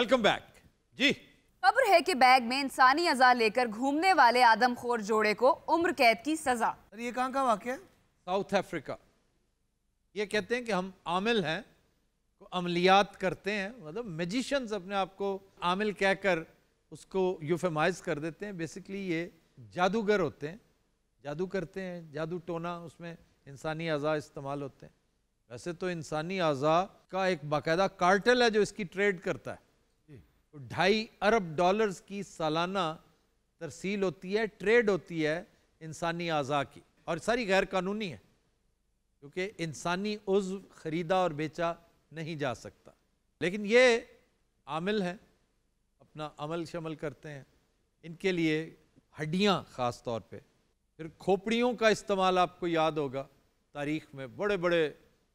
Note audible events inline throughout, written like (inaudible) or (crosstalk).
Welcome back जी खबर है कि बैग में इंसानी अजा लेकर घूमने वाले आदमखोर जोड़े को उम्र कैद की सजा ये कहाँ का वाक्य है साउथ अफ्रीका ये कहते हैं कि हम आमिल हैं अमलियात करते हैं मतलब मैजिशंस अपने आप को आमिल कहकर उसको यूफेमाइज कर देते हैं बेसिकली ये जादूगर होते हैं जादू करते हैं जादू टोना उसमें इंसानी अज़ा इस्तेमाल होते हैं वैसे तो इंसानी अज़ा का एक बाकायदा कार्टल है जो इसकी ट्रेड करता है तो ढाई अरब डॉलर्स की सालाना तरसील होती है ट्रेड होती है इंसानी अज़ा की और सारी गैर कानूनी है क्योंकि इंसानी उज्व ख़रीदा और बेचा नहीं जा सकता लेकिन ये आमिल हैं अपना अमल शमल करते हैं इनके लिए हड्डियाँ ख़ास तौर पर फिर खोपड़ियों का इस्तेमाल आपको याद होगा तारीख में बड़े बड़े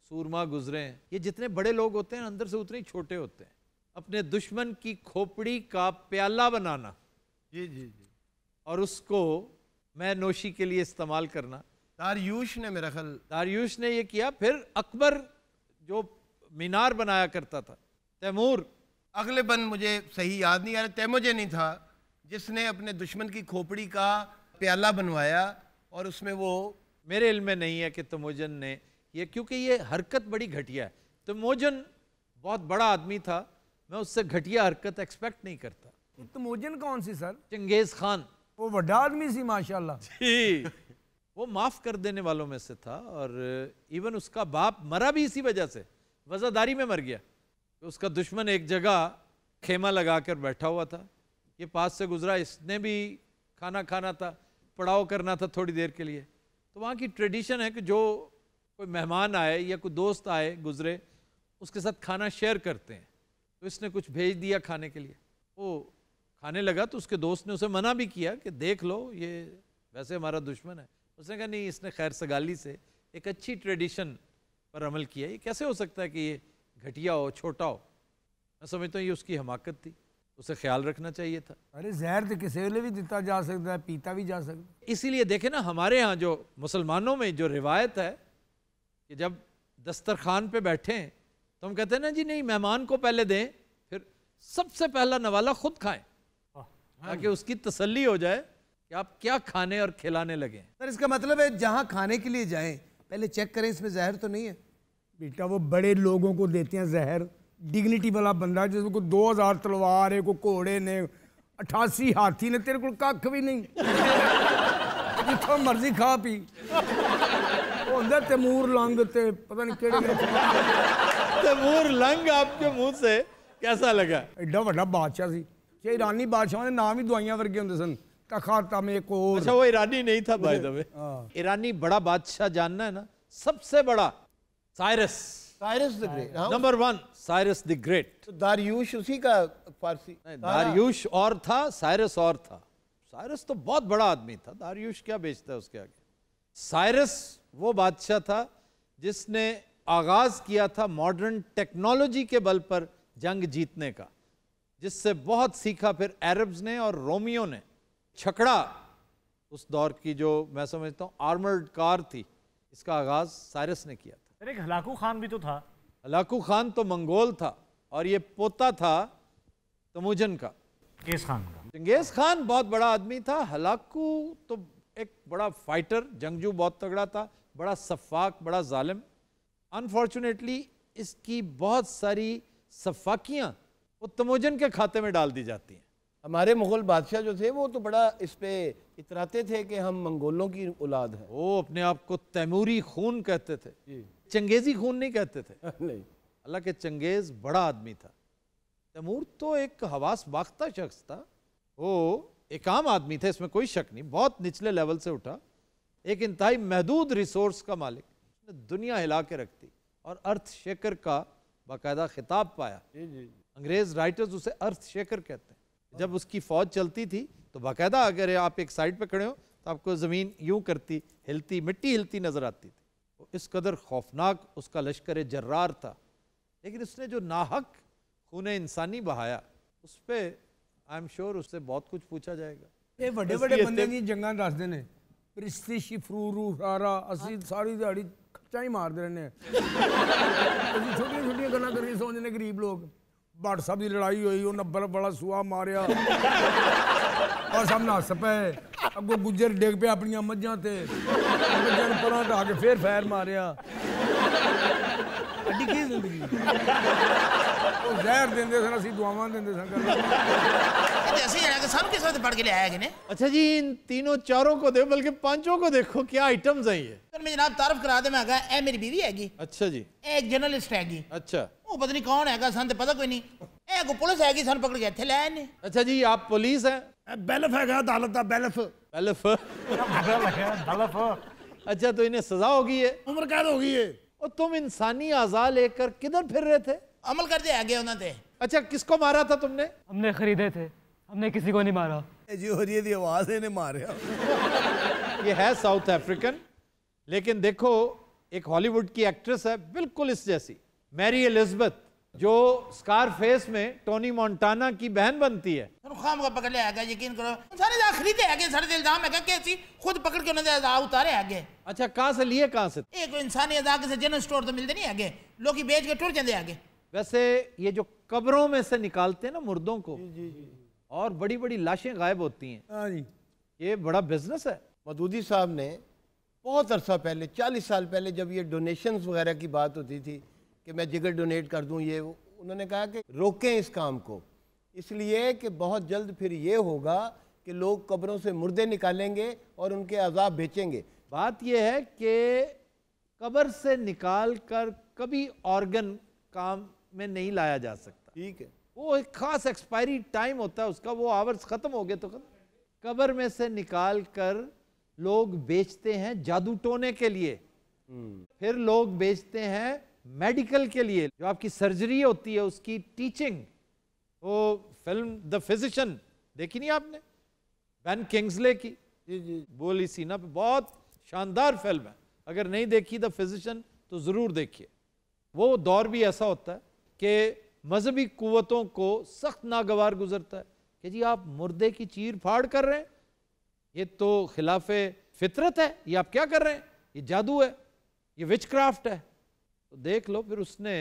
सूरमा गुजरे हैं ये जितने बड़े लोग होते हैं अंदर से उतने ही छोटे होते हैं अपने दुश्मन की खोपड़ी का प्याला बनाना जी जी जी और उसको मैं नोशी के लिए इस्तेमाल करना दारयूश ने मेरा ख्याल दारयूश ने ये किया फिर अकबर जो मीनार बनाया करता था तैमूर अगले बन मुझे सही याद नहीं आ रहा तैमुझे नहीं था जिसने अपने दुश्मन की खोपड़ी का प्याला बनवाया और उसमें वो मेरे इल्म में नहीं है कि तमोजन ने ये क्योंकि ये हरकत बड़ी घटिया है तमोजन बहुत बड़ा आदमी था मैं उससे घटिया हरकत एक्सपेक्ट नहीं करता तमोजन तो कौन सी सर चंगेज खान वो बड़ा आदमी सी माशाल्लाह जी वो माफ़ कर देने वालों में से था और इवन उसका बाप मरा भी इसी वजह से वजादारी में मर गया तो उसका दुश्मन एक जगह खेमा लगा कर बैठा हुआ था ये पास से गुजरा इसने भी खाना खाना था पड़ाव करना था थोड़ी देर के लिए तो वहाँ की ट्रेडिशन है कि जो कोई मेहमान आए या कोई दोस्त आए गुजरे उसके साथ खाना शेयर करते हैं तो इसने कुछ भेज दिया खाने के लिए वो खाने लगा तो उसके दोस्त ने उसे मना भी किया कि देख लो ये वैसे हमारा दुश्मन है उसने कहा नहीं इसने खैर सगाली से एक अच्छी ट्रेडिशन पर अमल किया ये कैसे हो सकता है कि ये घटिया हो छोटा हो मैं समझता हूँ ये उसकी हमाकत थी उसे ख्याल रखना चाहिए था अरे जहर तो किसी वाले भी दिता जा सकता है पीता भी जा सकता है इसीलिए देखे ना हमारे यहाँ जो मुसलमानों में जो रिवायत है कि जब दस्तरखान पे बैठे हैं तो हम कहते हैं ना जी नहीं मेहमान को पहले दें सबसे पहला नवाला खुद खाए हाँ। ताकि उसकी तसल्ली हो जाए कि आप क्या खाने और खिलाने लगे सर इसका मतलब है जहां खाने के लिए जाएं पहले चेक करें इसमें जहर तो नहीं है बेटा वो बड़े लोगों को देते हैं जहर डिग्निटी वाला बंदा को दो हजार तलवार है को घोड़े ने अठासी हाथी ने तेरे को कख भी नहीं (laughs) जितना मर्जी खा पी होता तैमूर लंग पता नहीं तैमूर लंग आपके मुंह से कैसा लगा एडा वा बादशाह से ईरानी बादशाह ने नाम ही दवाइया वर्गे होंगे सन तखाता में एक और अच्छा वो ईरानी नहीं था भाई हाँ। दबे ईरानी बड़ा बादशाह जानना है ना सबसे बड़ा Cyrus Cyrus the great number हाँ। वन साइरस द ग्रेट तो दारयूश उसी का फारसी हाँ। दारयूश और था साइरस और था साइरस तो बहुत बड़ा आदमी था दारयूश क्या बेचता है उसके आगे साइरस वो बादशाह था जिसने आगाज किया था मॉडर्न टेक्नोलॉजी के बल पर जंग जीतने का जिससे बहुत सीखा फिर अरब्स ने और रोमियो ने छकड़ा उस दौर की जो मैं समझता हूँ आर्मर्ड कार थी इसका आगाज साइरस ने किया था एक हलाकू खान भी तो था हलाकू खान तो मंगोल था और ये पोता था तमुजन का चंगेज खान का चंगेज खान बहुत बड़ा आदमी था हलाकू तो एक बड़ा फाइटर जंगजू बहुत तगड़ा था बड़ा सफाक बड़ा जालिम अनफॉर्चुनेटली इसकी बहुत सारी सफाकियाँ वो तमोजन के खाते में डाल दी जाती हैं हमारे मुग़ल बादशाह जो थे वो तो बड़ा इस पर इतराते थे कि हम मंगोलों की औलाद हैं वो अपने आप को तैमूरी खून कहते थे चंगेज़ी खून नहीं कहते थे (laughs) नहीं हालांकि चंगेज़ बड़ा आदमी था तैमूर तो एक हवास बाख्ता शख्स था वो एक आम आदमी था इसमें कोई शक नहीं बहुत निचले लेवल से उठा एक इंतहाई महदूद रिसोर्स का मालिक दुनिया हिला के रखती और अर्थ शेकर का बाकायदा खिताब पाया अंग्रेज राइटर्स उसे अर्थ शेकर कहते हैं जब उसकी फौज चलती थी तो बाकायदा अगर आप एक साइड पर खड़े हो तो आपको ज़मीन यूं करती हिलती मिट्टी हिलती नज़र आती थी तो इस कदर खौफनाक उसका लश्कर जर्रार था लेकिन उसने जो नाहक खून इंसानी बहाया उस पर आई एम श्योर उससे बहुत कुछ पूछा जाएगा ਇਹ बड़े ਵੱਡੇ ਬੰਦੇ ਦੀ ਜੰਗਾਂ ਦੱਸਦੇ ਨੇ ਪ੍ਰਿਸਤੀ ਸ਼ਿਫਰੂ ਰੂਹਾਰਾ ਅਸੀਂ सारी दिहाड़ी ਚਾਈ ਮਾਰਦੇ ਰਹਿੰਦੇ ਆ ਅਸੀਂ ਛੋਟੀਆਂ ਛੋਟੀਆਂ ਗੱਲਾਂ ਕਰਕੇ ਸੋਚਦੇ ਗਰੀਬ ਲੋਕ ਭੱਟ ਸਾਹਿਬ ਦੀ ਲੜਾਈ ਹੋਈ ਉਹ ਨੱਬਰ ਬੜਾ ਸੁਆ ਮਾਰਿਆ ਔਰ ਸਭ ਨੱਸ ਪਏ ਅੱਗੋਂ ਗੁੱਜਰ ਡਿੱਗ ਪਿਆ ਆਪਣੀਆਂ ਮੱਝਾਂ ਤੇ ਮੱਝਾਂ ਨੂੰ ਪਰਾਂ ਢਾ ਕੇ ਫੇਰ ਫੈਰ ਮਾਰਿਆ ਐਡੀ ਕੀ ਜ਼ਿੰਦਗੀ ਉਹ ਜ਼ਹਿਰ ਦਿੰਦੇ ਸਨ ਅਸੀਂ ਦੁਆਵਾਂ ਦਿੰਦੇ ਸਨ ਤੇ ਅਸੀਂ ਜਿਹੜਾ ਕਿ ਸਭ ਕਿਸਮਤ ਪੜ ਕੇ ਲਿਆਇਆ ਕਿ ਨੇ अच्छा जी इन तीनों चारों को देखो बल्कि पांचों को देखो क्या आइटम्स हैं ये ਮੈਂ ਜਨਾਬ ਤਾਰਫ ਕਰਾ ਦੇ ਮੈਂ ਕਹਾ ਇਹ ਮੇਰੀ ਬੀਵੀ ਹੈਗੀ अच्छा जी ਇਹ ਇੱਕ ਜਰਨਲਿਸਟ ਹੈਗੀ अच्छा ਉਹ ਪਤਾ ਨਹੀਂ ਕੌਣ ਹੈਗਾ ਸਾਨੂੰ ਤੇ ਪਤਾ ਕੋਈ ਨਹੀਂ ਇਹ ਕੋ ਪੁਲਿਸ ਹੈਗੀ ਸਾਨੂੰ ਪਕੜ ਕੇ ਇੱਥੇ ਲੈ ਆਏ ਨੇ अच्छा जी आप पुलिस हैं ਇਹ ਬੈਲਫ ਹੈਗਾ ਅਦਾਲਤ ਦਾ ਬੈਲਫ बेलफ अच्छा तो इन्हें सजा होगी है उम्र कैद हो गई है और तुम इंसानी आजा लेकर किधर फिर रहे थे अमल कर दिया गया उन्होंने अच्छा किसको मारा था तुमने हमने खरीदे थे हमने किसी को नहीं मारा जी आवाज है मारे ये है साउथ अफ्रीकन लेकिन देखो एक हॉलीवुड की एक्ट्रेस है बिल्कुल इस जैसी मैरी एलिजबेथ जो स्कार फेस में टोनी मोन्टाना की बहन बनती है खाम पकड़ यकीन करो सारे आगे सारे इल्जाम है कैसी खुद पकड़ के अदा उतारे आगे अच्छा कहाँ से लिए कहाँ से एक इंसानी अदा के जनरल स्टोर तो मिलते नहीं आगे लोग बेच के जाते आगे वैसे ये जो कब्रों में से निकालते हैं ना मुर्दों को जी, जी, जी। और बड़ी बड़ी लाशें गायब होती हैं हाँ जी ये बड़ा बिजनेस है मदूदी साहब ने बहुत अरसा पहले चालीस साल पहले जब ये डोनेशन वगैरह की बात होती थी कि मैं जिगर डोनेट कर दूं ये उन्होंने कहा कि रोकें इस काम को इसलिए कि बहुत जल्द फिर ये होगा कि लोग कब्रों से मुर्दे निकालेंगे और उनके अजाब बेचेंगे बात यह है कि कब्र से निकाल कर कभी ऑर्गन काम में नहीं लाया जा सकता ठीक है वो एक खास एक्सपायरी टाइम होता है उसका वो आवर्स ख़त्म हो गए तो कब्र में से निकाल कर लोग बेचते हैं जादू टोने के लिए हम्म। फिर लोग बेचते हैं मेडिकल के लिए जो आपकी सर्जरी होती है उसकी टीचिंग वो फिल्म द फिजिशियन देखी नहीं आपने बैन किंग्सले की जी जी बोली सीना ना बहुत शानदार फिल्म है अगर नहीं देखी द फिजिशियन तो ज़रूर देखिए वो दौर भी ऐसा होता है कि मजहबी कुतों को सख्त नागवार गुजरता है कि जी आप मुर्दे की चीर फाड़ कर रहे हैं ये तो खिलाफ फितरत है ये आप क्या कर रहे हैं ये जादू है ये विच क्राफ्ट है तो देख लो फिर उसने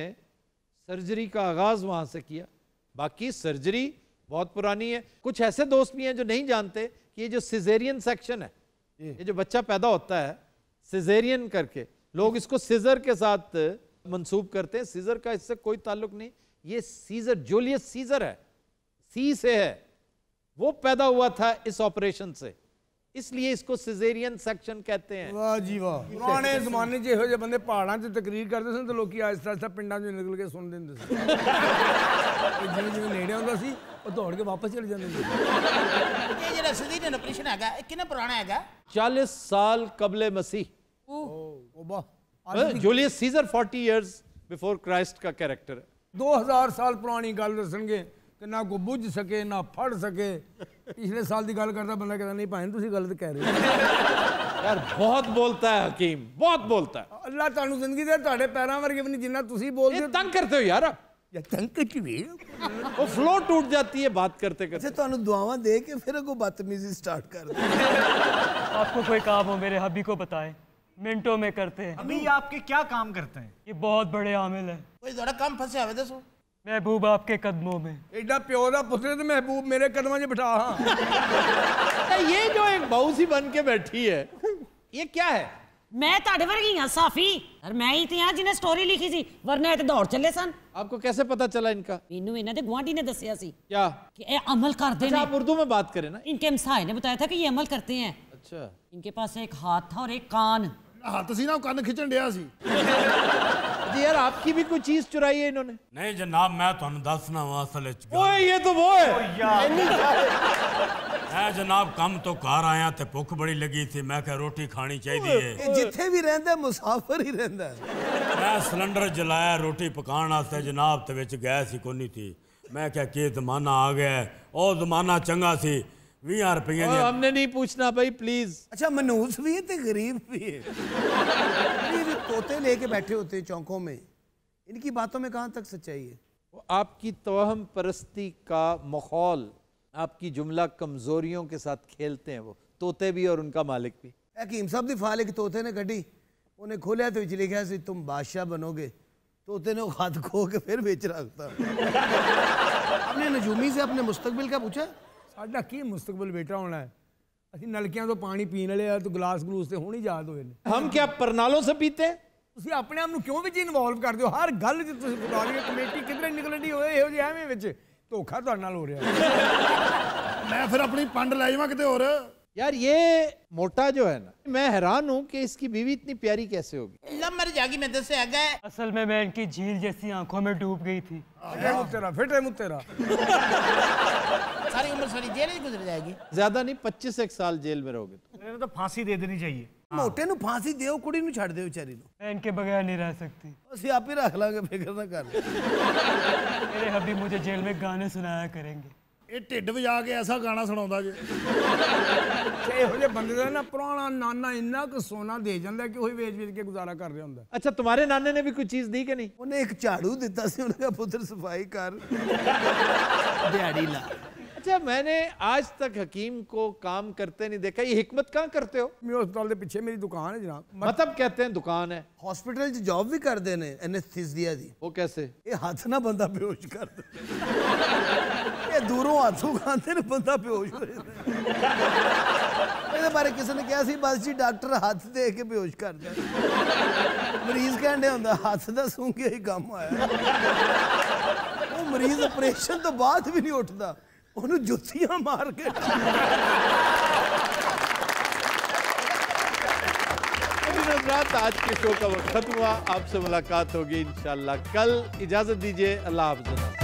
सर्जरी का आगाज़ वहाँ से किया बाकी सर्जरी बहुत पुरानी है कुछ ऐसे दोस्त भी हैं जो नहीं जानते कि ये जो सिजेरियन सेक्शन है ये जो बच्चा पैदा होता है सिजेरियन करके लोग इसको सीजर के साथ मंसूब करते हैं सीजर का इससे कोई ताल्लुक नहीं ये सीजर जोलियस सीजर है सी से है वो पैदा हुआ था इस ऑपरेशन से इसलिए इसको सिजेरियन सेक्शन कहते हैं वाह जी वाह (laughs) पुराने जमाने जे हो जे बंदे पहाड़ां च तकरीर करदे सन ते लोकी आज तक सब च निकल के सुन देंदे सन (laughs) जिवें जिवें नेड़े आउंदा सी ओ दौड़ के वापस चले जांदे सी (laughs) ये जेड़ा सिजेरियन ऑपरेशन हैगा ए किन्ना पुराना हैगा 40 साल कबले मसीह ओ ओ वाह Julius Caesar 40 years before Christ का कैरेक्टर 2000 साल पुरानी गल दसनगे ਕਿ ना कोई बुझ सके ना फड़ सके पिछले साल की गल करता बंदा कहता नहीं भाई तुम गलत कह रहे हो यार बहुत बोलता है हकीम बहुत बोलता है अल्लाह तुम जिंदगी दे ਤੁਹਾਡੇ ਪੈਰਾਂ ਵਰਗੇ भी वो फ्लो टूट जाती है बात करते करते अच्छा, तो दुआवा दे के फिर को बदतमीजी स्टार्ट कर आपको कोई काम हो मेरे हबी को बताएं मिनटों में करते हैं अभी आपके क्या काम करते हैं ये बहुत बड़े आमिल है कोई काम फंसे महबूब आपके कदमों में एडा प्योरा पुत्र तो महबूब मेरे कदमों में बिठा हाँ ये जो एक बहू सी बन के बैठी है ये क्या है मैं ਤੁਹਾਡੇ ਵਰਗੀ ਹਾਂ साफी और मैं ही थी ਆ ਜਿਹਨੇ स्टोरी लिखी थी वरना ਇਹ ਤੇ ਦੌੜ ਚੱਲੇ ਸਨ ਆਪਕੋ ਕੈਸੇ ਪਤਾ ਚਲਾ ਇਨਕਾ ਮੈਨੂੰ ਇਹਨਾਂ ਦੇ ਗਵਾਂਢੀ ਨੇ ਦੱਸਿਆ ਸੀ ਕਿਆ ਕਿ ਇਹ ਅਮਲ ਕਰਦੇ ਨੇ आप उर्दू में बात करें ना इनके हमसाए ने बताया था कि ये अमल करते हैं अच्छा इनके पास एक हाथ था और एक कान हाथ सी ना कान ਕੰਨ दिया ਡਿਆ यार आपकी भी कोई चीज चुराई है इन्होंने नहीं जनाब मैं दसना वहां असल ये तो वो है मैं जनाब कम तो कार आया थे भुख बड़ी लगी थी मैं क्या रोटी खानी चाहिए जिथे भी रहा मुसाफिर ही रहा मैं सिलेंडर जलाया रोटी पकाने जनाब तो गैस ही कोनी थी मैं क्या कि जमाना आ गया और जमाना चंगा सी 20 ਰੁਪਈਆ ਦੀ हमने नहीं पूछना भाई प्लीज अच्छा मनूस भी है तो गरीब भी है ये तोते लेके बैठे होते हैं चौकों में इनकी बातों में कहाँ तक सच्चाई है वो आपकी तोहम परस्ती का माहौल आपकी जुमला कमजोरियों के साथ खेलते हैं वो तोते भी और उनका मालिक भी हकीम साहब की फाल एक तोते ने कटी उन्हें खोलिया तो लिखा सी तुम बादशाह बनोगे तोते ने हाथ खो के फिर बेच रखता अपने (laughs) नजूमी से अपने मुस्तबिल का पूछा ਸਾਡਾ ਕੀ ਮੁਸਤਕਬਲ ਬੇਟਾ ਹੋਣਾ ਹੈ ਅਸੀਂ ਨਲਕਿਆਂ ਤੋਂ ਪਾਣੀ ਪੀਣ ਵਾਲੇ ਆ ਤੂੰ ਗਲਾਸ ਗਲੂਸ ਤੇ ਹੁਣ ਹੀ ਯਾਦ ਹੋਏ ਨੇ ਹਮ ਕੀ ਪਰਨਾਲੋਂ ਸੇ ਪੀਤੇ ਤੁਸੀਂ ਆਪਣੇ ਆਪ ਨੂੰ ਕਿਉਂ ਵਿੱਚ ਇਨਵੋਲਵ ਕਰਦੇ ਹੋ ਹਰ ਗੱਲ ਜੇ ਤੁਸੀਂ ਲਈ ਕਮੇਟੀ ਕਿਧਰੇ ਨਿਕਲਣੀ ਹੋਏ ਇਹੋ ਜਿਹੇ ਐਵੇਂ ਵਿੱਚ ਧੋਖਾ ਤੁਹਾਡੇ ਨਾਲ ਹੋ ਰਿਹਾ ਮੈਂ ਫਿਰ ਆਪਣੀ ਪੰਡ ਲੈ ਜਾਵਾਂ ਕਿਤੇ ਹੋਰ यार ये मोटा जो है ना मैं हैरान हूँ कि इसकी बीवी इतनी प्यारी कैसे होगी मर जागी मैं से आ गए असल में मैं इनकी झील जैसी आंखों में डूब गई थी फिट है मुतेरा सारी उम्र सारी जेल ही गुजर जाएगी ज्यादा नहीं पच्चीस एक साल जेल में रहोगे तो, तो फांसी दे देनी चाहिए हाँ। मोटे ਨੂੰ ਫਾਂਸੀ ਦਿਓ ਕੁੜੀ ਨੂੰ ਛੱਡ ਦਿਓ ਵਿਚਾਰੀ ਨੂੰ ਮੈਂ ਇਨਕੇ ਬਗੈਰ ਨਹੀਂ ਰਹਿ रख ਅਸੀਂ ਆਪ ना ਰੱਖ ਲਾਂਗੇ ਫਿਕਰ ਨਾ ਕਰ ਮੇਰੇ ਹਬੀ ਮੁਝੇ ਜੇਲ੍ਹ ढिड बजा के ऐसा ਐਸਾ ਗਾਣਾ ਸੁਣਾਉਂਦਾ ਜੇ ਇਹੋ ਜਿਹੇ ਬੰਦੇ ਦਾ ਨਾ ਪੁਰਾਣਾ ਨਾਨਾ ਇੰਨਾ ਕੁ ਸੋਨਾ ਦੇ ਜਾਂਦਾ ਕਿ ਉਹੀ ਵੇਚ-ਵੇਚ ਕੇ ਗੁਜ਼ਾਰਾ ਕਰ ਰਿਹਾ ਹੁੰਦਾ ਅੱਛਾ ਤੁਹਾਡੇ ਨਾਨੇ ਨੇ ਵੀ ਕੋਈ ਚੀਜ਼ ਦੀ ਕਿ ਨਹੀਂ ਉਹਨੇ ਇੱਕ ਝਾੜੂ ਦਿੱਤਾ ਸੀ ਉਹਨੇ ਕਿਹਾ अच्छा मैंने आज तक हकीम को काम करते नहीं देखा ये हिकमत कहाँ करते हो मेरे अस्पताल के पीछे मेरी दुकान है जनाब मत... मतलब कहते हैं दुकान है हॉस्पिटल च जॉब भी करते हैं एनेस्थीसिया दी वो कैसे ये हाथ ना बंदा बेहोश कर ਇਹ ਦੂਰੋਂ ਹੱਥੋਂ ਖਾਂਦੇ ਨੇ ਬੰਦਾ ਬੇਹੋਸ਼ ਹੋ ਜਾਂਦਾ ਇਹਦੇ ਬਾਰੇ ਕਿਸੇ ਨੇ ਕਿਹਾ ਸੀ ਬਸ ਜੀ ਡਾਕਟਰ ਹੱਥ ਦੇ ਕੇ ਬੇਹੋਸ਼ ਕਰ ਦਿੰਦਾ ਮਰੀਜ਼ ਕਹਿੰਦੇ ਹੁੰਦਾ ਹੱਥ ਦਾ ਸੂੰਘੇ ਹੀ ਕੰਮ ਆਇਆ ਉਹ ਮਰੀਜ਼ ਆਪਰੇਸ਼ਨ ਤੋਂ ਬਾਅਦ ਵੀ ਨਹੀਂ ਉੱਠਦਾ ਉਹਨੂੰ ਜੁੱਤੀਆਂ ਮਾਰ ਕੇ रात आज के शो का वक्त खत्म हुआ आपसे मुलाकात होगी इंशाल्लाह कल इजाजत दीजिए अल्लाह हाफ